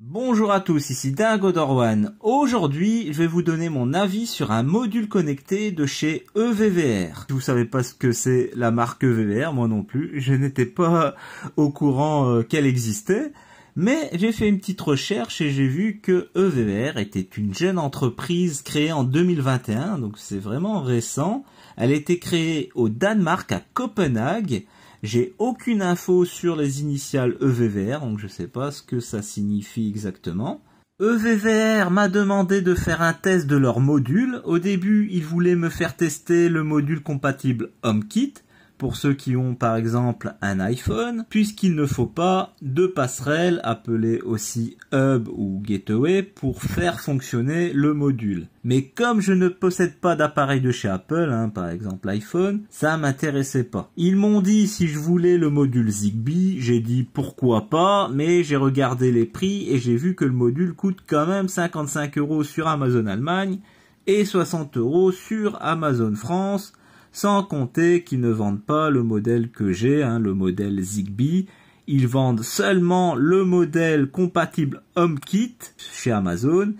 Bonjour à tous, ici Dingo Dorwan. Aujourd'hui, je vais vous donner mon avis sur un module connecté de chez EVVR. Vous savez pas ce que c'est la marque EVVR, moi non plus. Je n'étais pas au courant euh, qu'elle existait. Mais j'ai fait une petite recherche et j'ai vu que EVR était une jeune entreprise créée en 2021, donc c'est vraiment récent. Elle a été créée au Danemark à Copenhague. J'ai aucune info sur les initiales EVVR, donc je ne sais pas ce que ça signifie exactement. EVVR m'a demandé de faire un test de leur module. Au début, ils voulaient me faire tester le module compatible HomeKit, pour ceux qui ont par exemple un iPhone, puisqu'il ne faut pas de passerelle appelée aussi hub ou gateway pour faire fonctionner le module. Mais comme je ne possède pas d'appareil de chez Apple, hein, par exemple iPhone, ça m'intéressait pas. Ils m'ont dit si je voulais le module Zigbee, j'ai dit pourquoi pas, mais j'ai regardé les prix et j'ai vu que le module coûte quand même 55 euros sur Amazon Allemagne et 60 euros sur Amazon France sans compter qu'ils ne vendent pas le modèle que j'ai, hein, le modèle Zigbee. Ils vendent seulement le modèle compatible HomeKit chez Amazon.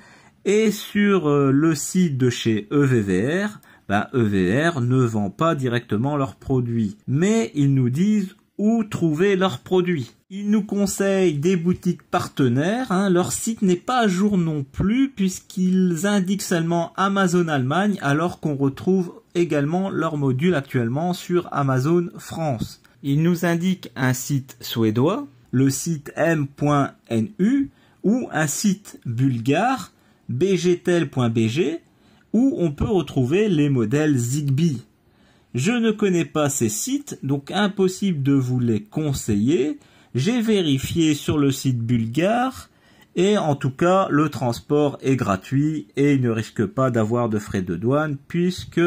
Et sur euh, le site de chez EVVR, EVVR ben, e ne vend pas directement leurs produits. Mais ils nous disent où trouver leurs produits. Ils nous conseillent des boutiques partenaires. Hein. Leur site n'est pas à jour non plus puisqu'ils indiquent seulement Amazon Allemagne alors qu'on retrouve également leur module actuellement sur Amazon France. Ils nous indiquent un site suédois, le site m.nu, ou un site bulgare, bgtel.bg, où on peut retrouver les modèles Zigbee. Je ne connais pas ces sites, donc impossible de vous les conseiller. J'ai vérifié sur le site bulgare et en tout cas le transport est gratuit et il ne risque pas d'avoir de frais de douane puisque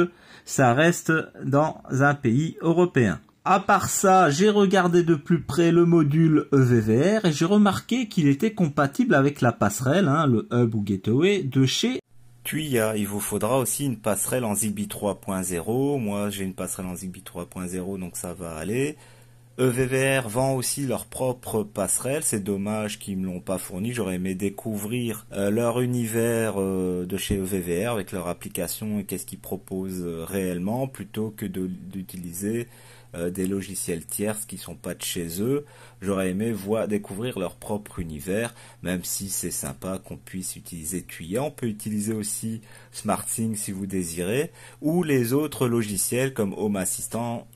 ça reste dans un pays européen. À part ça, j'ai regardé de plus près le module EVVR et j'ai remarqué qu'il était compatible avec la passerelle, hein, le hub ou gateway de chez Tuya. Il vous faudra aussi une passerelle en Zigbee 3.0. Moi, j'ai une passerelle en Zigbee 3.0, donc ça va aller. EVVR vend aussi leurs propres passerelles, C'est dommage qu'ils me l'ont pas fourni. J'aurais aimé découvrir euh, leur univers euh, de chez EVVR avec leur application et qu'est-ce qu'ils proposent euh, réellement plutôt que d'utiliser des logiciels tierces qui ne sont pas de chez eux. J'aurais aimé voir découvrir leur propre univers, même si c'est sympa qu'on puisse utiliser Tuya. On peut utiliser aussi SmartSync si vous désirez, ou les autres logiciels comme Home Assistant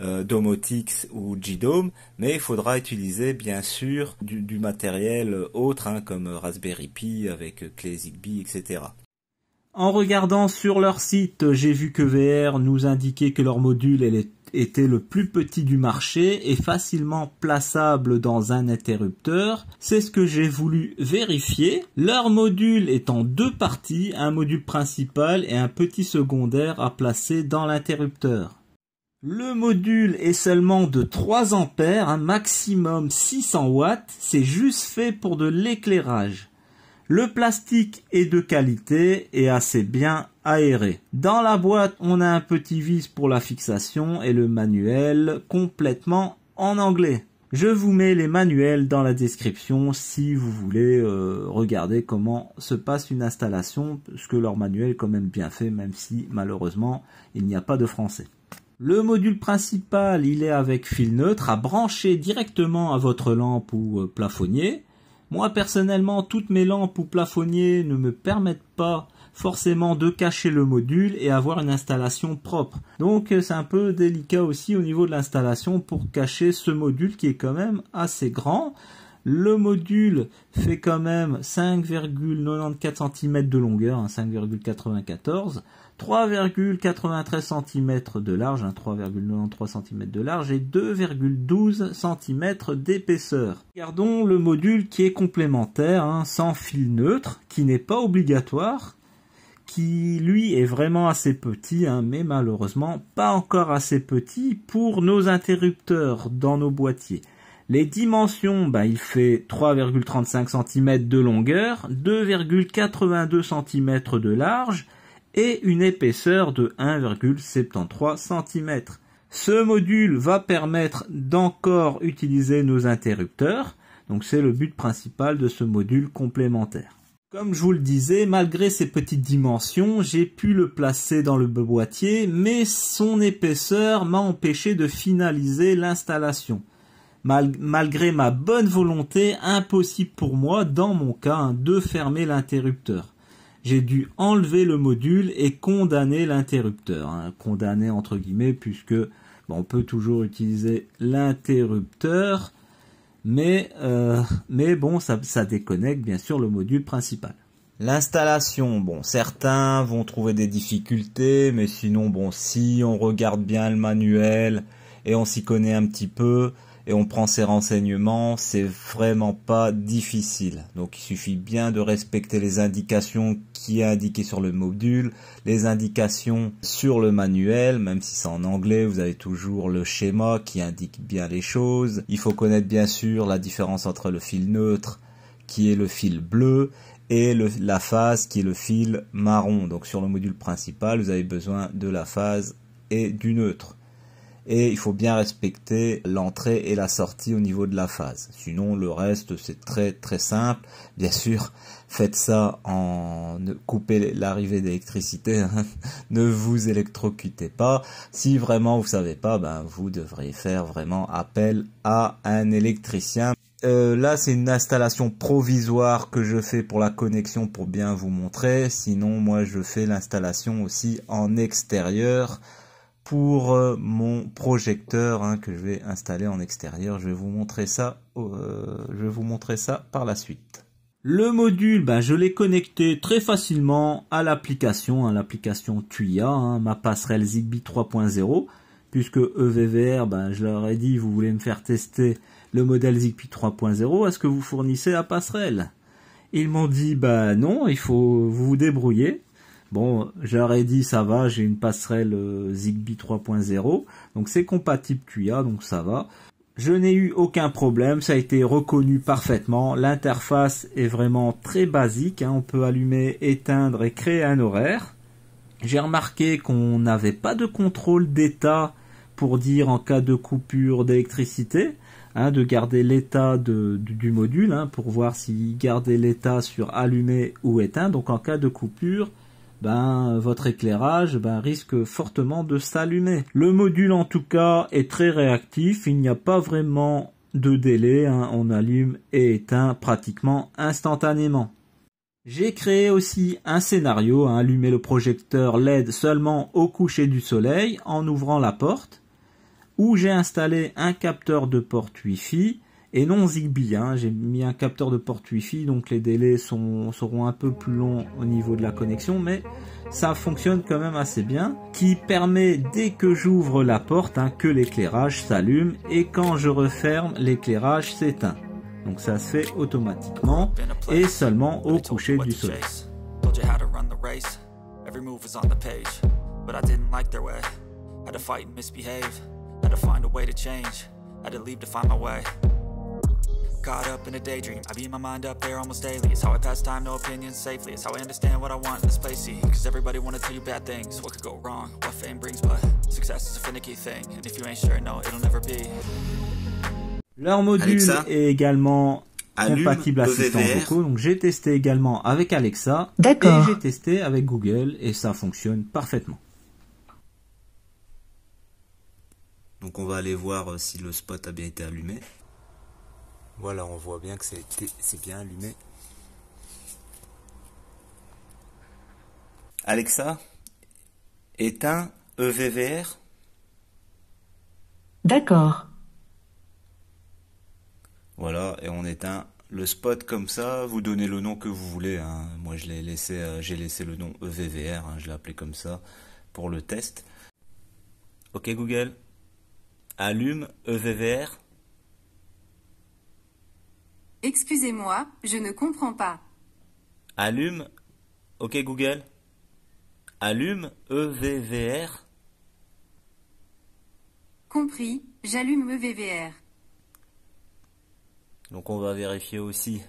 euh, Domotix ou JDOM, mais il faudra utiliser bien sûr du, matériel euh, autre, hein, comme euh, Raspberry Pi avec clé Zigbee, etc. En regardant sur leur site, j'ai vu que VR nous indiquait que leur module était le plus petit du marché et facilement plaçable dans un interrupteur. C'est ce que j'ai voulu vérifier. Leur module est en deux parties, un module principal et un petit secondaire à placer dans l'interrupteur. Le module est seulement de 3 ampères, un maximum 600 watts, c'est juste fait pour de l'éclairage. Le plastique est de qualité et assez bien aéré. Dans la boîte, on a un petit vis pour la fixation et le manuel complètement en anglais. Je vous mets les manuels dans la description si vous voulez euh, regarder comment se passe une installation, parce que leur manuel est quand même bien fait, même si malheureusement il n'y a pas de français. Le module principal, il est avec fil neutre à brancher directement à votre lampe ou euh, plafonnier. Moi personnellement, toutes mes lampes ou plafonniers ne me permettent pas forcément de cacher le module et avoir une installation propre. Donc euh, c'est un peu délicat aussi au niveau de l'installation pour cacher ce module qui est quand même assez grand. Le module fait quand même 5,94 cm de longueur, 5,94, 3,93 cm de large, 3,93 hein, cm de large et 2,12 cm d'épaisseur. Regardons le module qui est complémentaire, hein, sans fil neutre, qui n'est pas obligatoire, qui lui est vraiment assez petit, hein, mais malheureusement pas encore assez petit pour nos interrupteurs dans nos boîtiers. Les dimensions, bah, il fait 3,35 cm de longueur, 2,82 cm de large et une épaisseur de 1,73 cm. Ce module va permettre d'encore utiliser nos interrupteurs, donc c'est le but principal de ce module complémentaire. Comme je vous le disais, malgré ses petites dimensions, j'ai pu le placer dans le boîtier, mais son épaisseur m'a empêché de finaliser l'installation malgré ma bonne volonté, impossible pour moi, dans mon cas, hein, de fermer l'interrupteur. J'ai dû enlever le module et condamner l'interrupteur. Hein. condamner entre guillemets, puisque on peut toujours utiliser l'interrupteur, mais, euh, mais bon, ça, ça déconnecte bien sûr le module principal. L'installation, bon, certains vont trouver des difficultés, mais sinon, bon, si on regarde bien le manuel et on s'y connaît un petit peu, et on prend ces renseignements, c'est vraiment pas difficile. Donc il suffit bien de respecter les indications qui est indiqué sur le module, les indications sur le manuel, même si c'est en anglais, vous avez toujours le schéma qui indique bien les choses. Il faut connaître bien sûr la différence entre le fil neutre qui est le fil bleu et le, la phase qui est le fil marron. Donc sur le module principal, vous avez besoin de la phase et du neutre et il faut bien respecter l'entrée et la sortie au niveau de la phase. Sinon, le reste, c'est très très simple. Bien sûr, faites ça en coupez l'arrivée d'électricité. Hein. ne vous électrocutez pas. Si vraiment vous savez pas, ben vous devriez faire vraiment appel à un électricien. Euh, là, c'est une installation provisoire que je fais pour la connexion pour bien vous montrer. Sinon, moi, je fais l'installation aussi en extérieur pour euh, mon projecteur hein, que je vais installer en extérieur. Je vais vous montrer ça, euh, je vais vous montrer ça par la suite. Le module, ben, je l'ai connecté très facilement à l'application, à hein, l'application Tuya, hein, ma passerelle Zigbee 3.0, puisque EVVR, ben, je leur ai dit, vous voulez me faire tester le modèle Zigbee 3.0, est-ce que vous fournissez la passerelle Ils m'ont dit, ben, non, il faut vous débrouiller. Bon, j'aurais dit ça va, j'ai une passerelle euh, Zigbee 3.0, donc c'est compatible QIA, donc ça va. Je n'ai eu aucun problème, ça a été reconnu parfaitement. L'interface est vraiment très basique, hein. on peut allumer, éteindre et créer un horaire. J'ai remarqué qu'on n'avait pas de contrôle d'état pour dire en cas de coupure d'électricité, hein, de garder l'état du module hein, pour voir s'il gardait l'état sur allumer ou éteint. Donc en cas de coupure, ben votre éclairage ben, risque fortement de s'allumer. Le module en tout cas est très réactif, il n'y a pas vraiment de délai, hein. on allume et éteint pratiquement instantanément. J'ai créé aussi un scénario, à hein, allumer le projecteur LED seulement au coucher du soleil en ouvrant la porte, où j'ai installé un capteur de porte Wi-Fi et non Zigbee. Hein. J'ai mis un capteur de porte Wi-Fi, donc les délais seront un peu plus longs au niveau de la connexion, mais ça fonctionne quand même assez bien, qui permet dès que j'ouvre la porte hein, que l'éclairage s'allume et quand je referme l'éclairage s'éteint. Donc ça se fait automatiquement et seulement au coucher du soleil. Caught up in a daydream, I beat my mind up there almost daily It's how I pass time, no opinions safely It's how I understand what I want in this place see Cause everybody wanna tell you bad things What could go wrong, what fame brings But success is a finicky thing And if you ain't sure, no, it'll never be Leur module Alexa, est également compatible assistant vocaux, donc j'ai testé également avec Alexa et j'ai testé avec Google et ça fonctionne parfaitement. Donc on va aller voir euh, si le spot a bien été allumé. Voilà, on voit bien que c'est bien allumé. Alexa, éteins EVVR. D'accord. Voilà, et on éteint le spot comme ça. Vous donnez le nom que vous voulez. Hein. Moi, je l'ai laissé, euh, j'ai laissé le nom EVVR. Hein. je l'ai appelé comme ça pour le test. Ok Google, allume EVVR. Excusez-moi, je ne comprends pas. Allume. Ok Google. Allume EVVR. Compris, j'allume EVVR. Donc on va vérifier aussi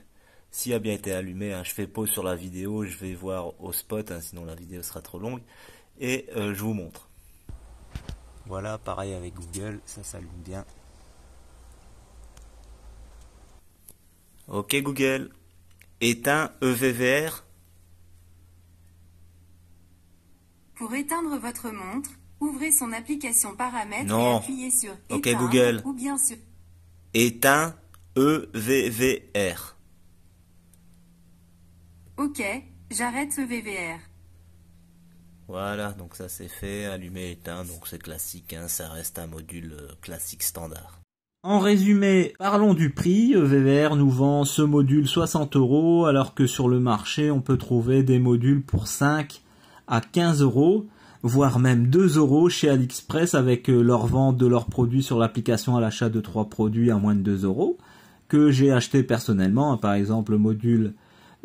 s'il a bien été allumé. Hein, je fais pause sur la vidéo, je vais voir au spot, hein, sinon la vidéo sera trop longue. Et euh, je vous montre. Voilà, pareil avec Google, ça s'allume bien. Ok Google, éteins EVVR. Pour éteindre votre montre, ouvrez son application paramètres et appuyez sur Ok Google. ou bien sur éteins EVVR. Ok, j'arrête EVVR. Voilà, donc ça c'est fait, allumé, éteint, donc c'est classique, hein, ça reste un module euh, classique standard. En résumé, parlons du prix. VVR nous vend ce module 60 euros alors que sur le marché on peut trouver des modules pour 5 à 15 euros voire même 2 euros chez AliExpress avec euh, leur vente de leurs produits sur l'application à l'achat de 3 produits à moins de 2 euros que j'ai acheté personnellement. Par exemple, le module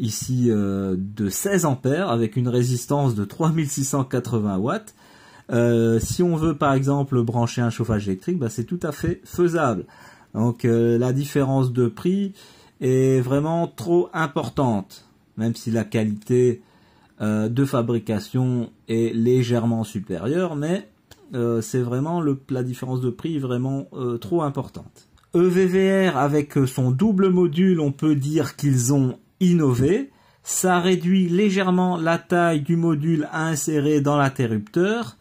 ici euh, de 16 ampères avec une résistance de 3680 watts euh, si on veut par exemple brancher un chauffage électrique, bah, c'est tout à fait faisable. Donc euh, la différence de prix est vraiment trop importante, même si la qualité euh, de fabrication est légèrement supérieure, mais c'est vraiment la différence de prix vraiment trop importante. EVVR avec son double module, on peut dire qu'ils ont innové. Ça réduit légèrement la taille du module à insérer dans l'interrupteur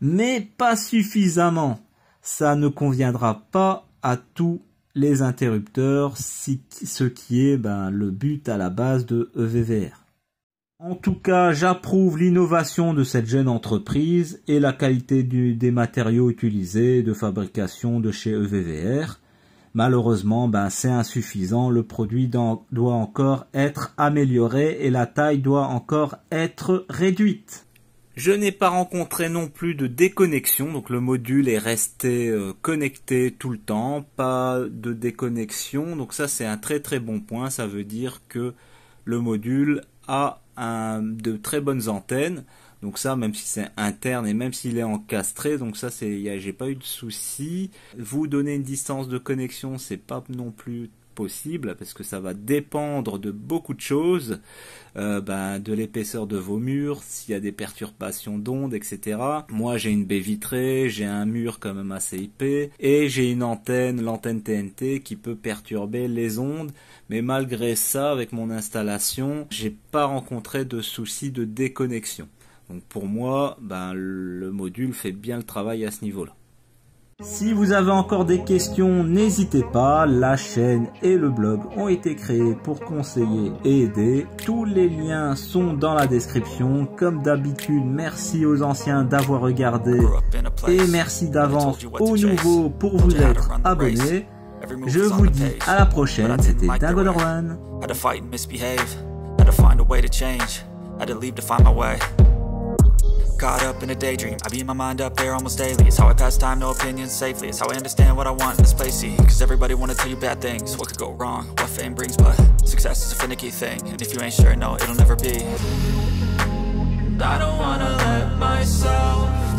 mais pas suffisamment. Ça ne conviendra pas à tous les interrupteurs, ce qui est ben, le but à la base de EVVR. En tout cas, j'approuve l'innovation de cette jeune entreprise et la qualité des matériaux utilisés de fabrication de chez EVVR. Malheureusement, ben, c'est insuffisant, le produit doit encore être amélioré et la taille doit encore être réduite. Je n'ai pas rencontré non plus de déconnexion, donc le module est resté euh, connecté tout le temps, pas de déconnexion, donc ça c'est un très très bon point, ça veut dire que le module a de très bonnes antennes, donc ça même si c'est interne et même s'il est encastré, donc ça c'est, j'ai pas eu de souci. Vous donner une distance de connexion, c'est pas non plus possible, parce que ça va dépendre de beaucoup de choses, euh, ben, de l'épaisseur de vos murs, s'il y a des perturbations d'ondes, etc. Moi j'ai une baie vitrée, j'ai un mur quand même assez et j'ai une antenne, l'antenne TNT, qui peut perturber les ondes, mais malgré ça, avec mon installation, j'ai pas rencontré de soucis de déconnexion. Donc pour moi, ben, le module fait bien le travail à ce niveau-là. Si vous avez encore des questions, n'hésitez pas, la chaîne et le blog ont été créés pour conseiller et aider. Tous les liens sont dans la description. Comme d'habitude, merci aux anciens d'avoir regardé et merci d'avance aux nouveaux pour vous être abonnés. Je vous dis à la prochaine, c'était Dingo Caught up in a daydream, I beat my mind up there almost daily It's how I pass time, no opinions safely It's how I understand what I want in this place, see Cause everybody wanna tell you bad things What could go wrong, what fame brings But success is a finicky thing And if you ain't sure, no, it'll never be I don't wanna let myself